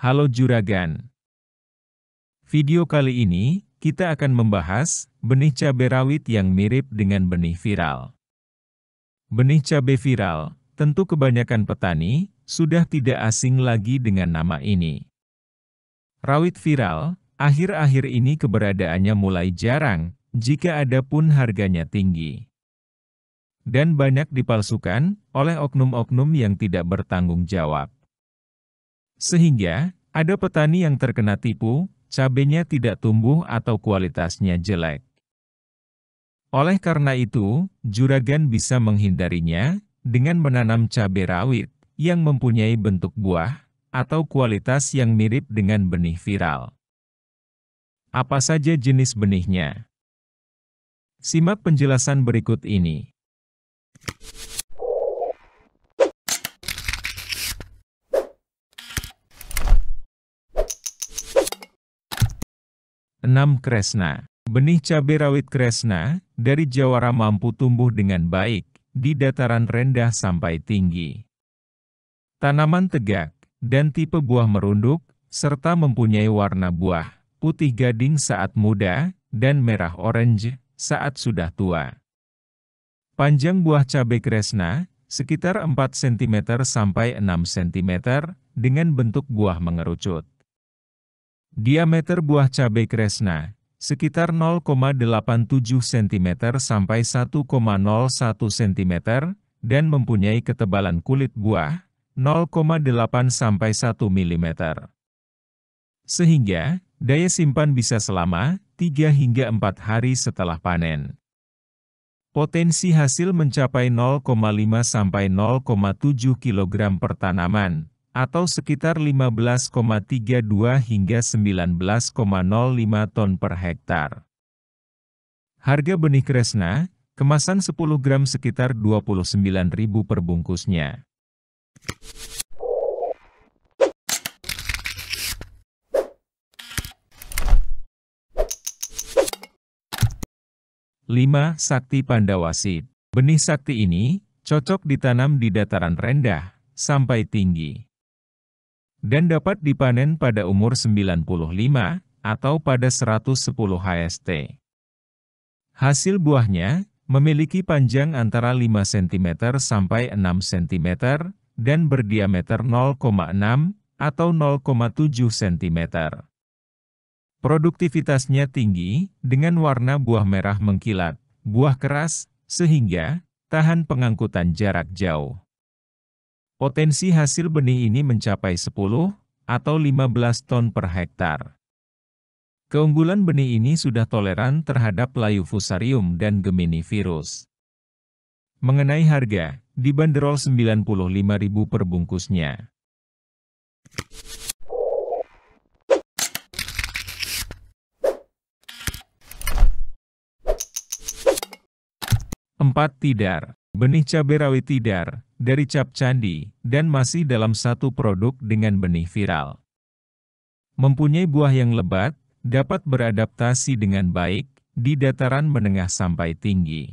Halo Juragan. Video kali ini, kita akan membahas benih cabai rawit yang mirip dengan benih viral. Benih cabai viral, tentu kebanyakan petani, sudah tidak asing lagi dengan nama ini. Rawit viral, akhir-akhir ini keberadaannya mulai jarang, jika ada pun harganya tinggi. Dan banyak dipalsukan oleh oknum-oknum yang tidak bertanggung jawab. Sehingga, ada petani yang terkena tipu, cabenya tidak tumbuh atau kualitasnya jelek. Oleh karena itu, juragan bisa menghindarinya dengan menanam cabai rawit yang mempunyai bentuk buah atau kualitas yang mirip dengan benih viral. Apa saja jenis benihnya? Simak penjelasan berikut ini. 6. Kresna Benih cabai rawit kresna, dari jawara mampu tumbuh dengan baik, di dataran rendah sampai tinggi. Tanaman tegak, dan tipe buah merunduk, serta mempunyai warna buah, putih gading saat muda, dan merah orange, saat sudah tua. Panjang buah cabai kresna, sekitar 4 cm sampai 6 cm, dengan bentuk buah mengerucut. Diameter buah cabai kresna, sekitar 0,87 cm sampai 1,01 cm, dan mempunyai ketebalan kulit buah, 0,8 sampai 1 mm. Sehingga, daya simpan bisa selama 3 hingga 4 hari setelah panen. Potensi hasil mencapai 0,5 sampai 0,7 kg per tanaman, atau sekitar 15,32 hingga 19,05 ton per hektar. Harga benih kresna, kemasan 10 gram sekitar 29.000 per bungkusnya. Lima, Sakti Pandawasit Benih sakti ini, cocok ditanam di dataran rendah, sampai tinggi dan dapat dipanen pada umur 95 atau pada 110 HST. Hasil buahnya memiliki panjang antara 5 cm sampai 6 cm dan berdiameter 0,6 atau 0,7 cm. Produktivitasnya tinggi, dengan warna buah merah mengkilat, buah keras, sehingga tahan pengangkutan jarak jauh. Potensi hasil benih ini mencapai 10 atau 15 ton per hektar. Keunggulan benih ini sudah toleran terhadap layu fusarium dan gemini virus. Mengenai harga, dibanderol Rp95.000 per bungkusnya. Empat tidar benih cabai rawit tidar, dari cap candi, dan masih dalam satu produk dengan benih viral. Mempunyai buah yang lebat, dapat beradaptasi dengan baik, di dataran menengah sampai tinggi.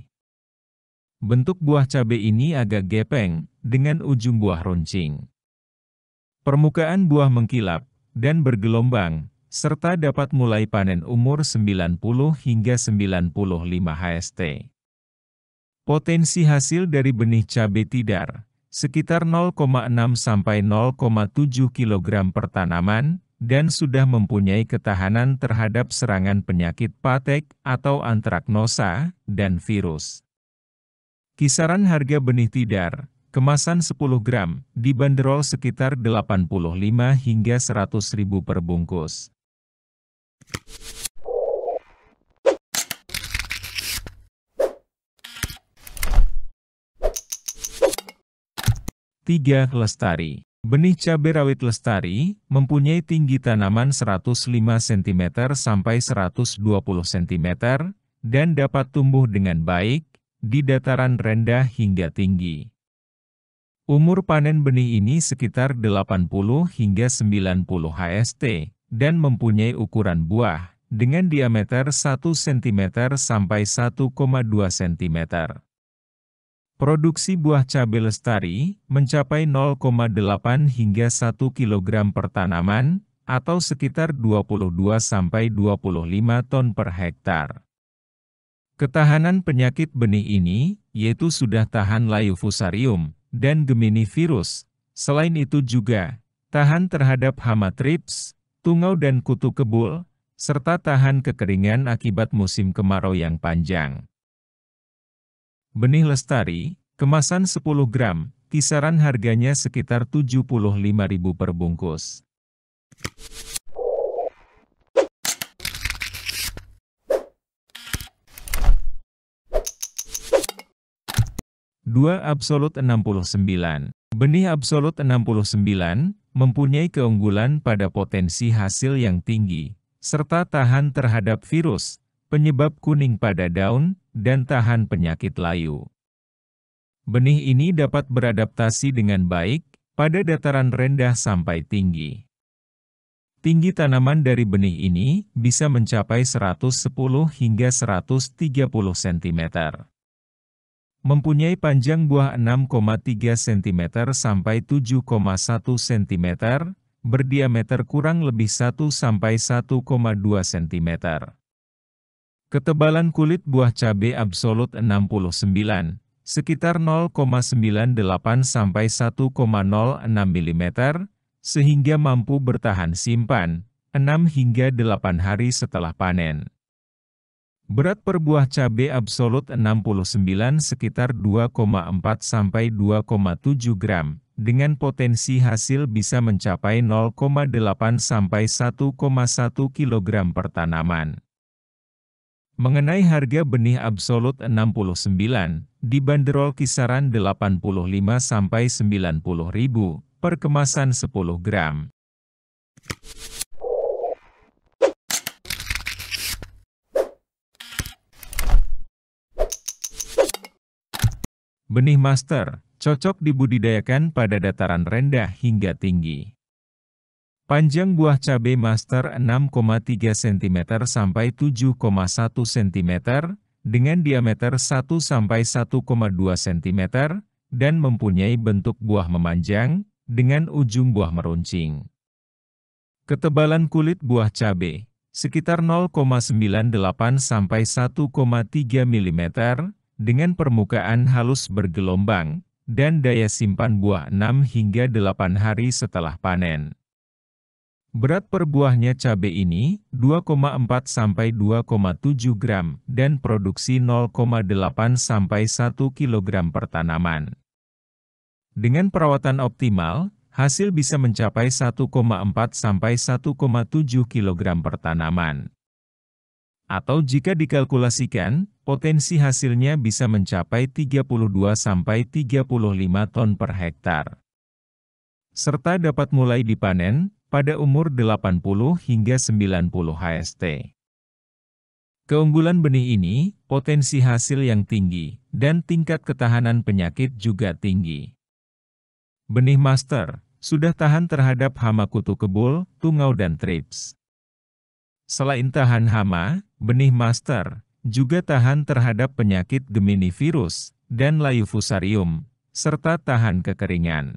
Bentuk buah cabai ini agak gepeng, dengan ujung buah runcing. Permukaan buah mengkilap, dan bergelombang, serta dapat mulai panen umur 90 hingga 95 HST. Potensi hasil dari benih cabai tidar, sekitar 0,6 sampai 0,7 kg per tanaman, dan sudah mempunyai ketahanan terhadap serangan penyakit patek atau antraknosa, dan virus. Kisaran harga benih tidar, kemasan 10 gram, dibanderol sekitar 85 hingga 100 ribu per bungkus. 3. Lestari Benih cabai rawit lestari, mempunyai tinggi tanaman 105 cm sampai 120 cm, dan dapat tumbuh dengan baik, di dataran rendah hingga tinggi. Umur panen benih ini sekitar 80 hingga 90 HST, dan mempunyai ukuran buah, dengan diameter 1 cm sampai 1,2 cm. Produksi buah cabai lestari mencapai 0,8 hingga 1 kg per tanaman, atau sekitar 22-25 ton per hektar. Ketahanan penyakit benih ini, yaitu sudah tahan layu fusarium, dan gemini virus. Selain itu juga, tahan terhadap hama trips, tungau dan kutu kebul, serta tahan kekeringan akibat musim kemarau yang panjang. Benih lestari, kemasan 10 gram, kisaran harganya sekitar Rp75.000 per bungkus. Dua absolut 69. Benih absolut 69 mempunyai keunggulan pada potensi hasil yang tinggi, serta tahan terhadap virus, penyebab kuning pada daun, dan tahan penyakit layu. Benih ini dapat beradaptasi dengan baik pada dataran rendah sampai tinggi. Tinggi tanaman dari benih ini bisa mencapai 110 hingga 130 cm. Mempunyai panjang buah 6,3 cm sampai 7,1 cm, berdiameter kurang lebih 1 sampai 1,2 cm. Ketebalan kulit buah cabai absolut 69, sekitar 0,98 sampai 1,06 mm, sehingga mampu bertahan simpan 6 hingga 8 hari setelah panen. Berat per buah cabai absolut 69 sekitar 2,4 sampai 2,7 gram, dengan potensi hasil bisa mencapai 0,8 sampai 1,1 kg per tanaman. Mengenai harga benih absolut 69, dibanderol kisaran 85 sampai 90 ribu per kemasan 10 gram. Benih master cocok dibudidayakan pada dataran rendah hingga tinggi. Panjang buah cabai master 6,3 cm sampai 7,1 cm, dengan diameter 1 sampai 1,2 cm, dan mempunyai bentuk buah memanjang, dengan ujung buah meruncing. Ketebalan kulit buah cabai, sekitar 0,98 sampai 1,3 mm, dengan permukaan halus bergelombang, dan daya simpan buah 6 hingga 8 hari setelah panen. Berat per buahnya cabai ini 2,4 sampai 2,7 gram dan produksi 0,8 sampai 1 kg per tanaman. Dengan perawatan optimal, hasil bisa mencapai 1,4 sampai 1,7 kg per tanaman. Atau jika dikalkulasikan, potensi hasilnya bisa mencapai 32 sampai 35 ton per hektar. Serta dapat mulai dipanen pada umur 80 hingga 90 HST. Keunggulan benih ini, potensi hasil yang tinggi, dan tingkat ketahanan penyakit juga tinggi. Benih master, sudah tahan terhadap hama kutu kebul, tungau dan trips. Selain tahan hama, benih master, juga tahan terhadap penyakit gemini virus, dan layu fusarium, serta tahan kekeringan.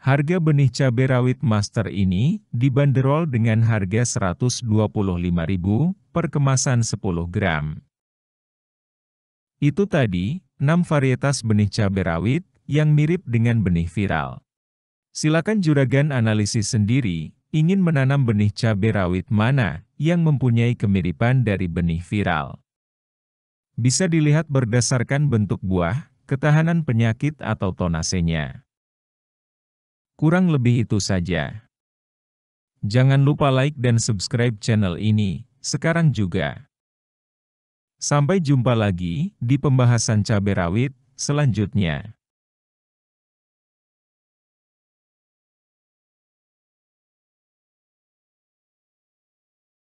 Harga benih cabai rawit master ini dibanderol dengan harga Rp125.000 per kemasan 10 gram. Itu tadi, 6 varietas benih cabai rawit yang mirip dengan benih viral. Silakan juragan analisis sendiri, ingin menanam benih cabai rawit mana yang mempunyai kemiripan dari benih viral. Bisa dilihat berdasarkan bentuk buah, ketahanan penyakit atau tonasenya. Kurang lebih itu saja. Jangan lupa like dan subscribe channel ini, sekarang juga. Sampai jumpa lagi di pembahasan cabai rawit selanjutnya.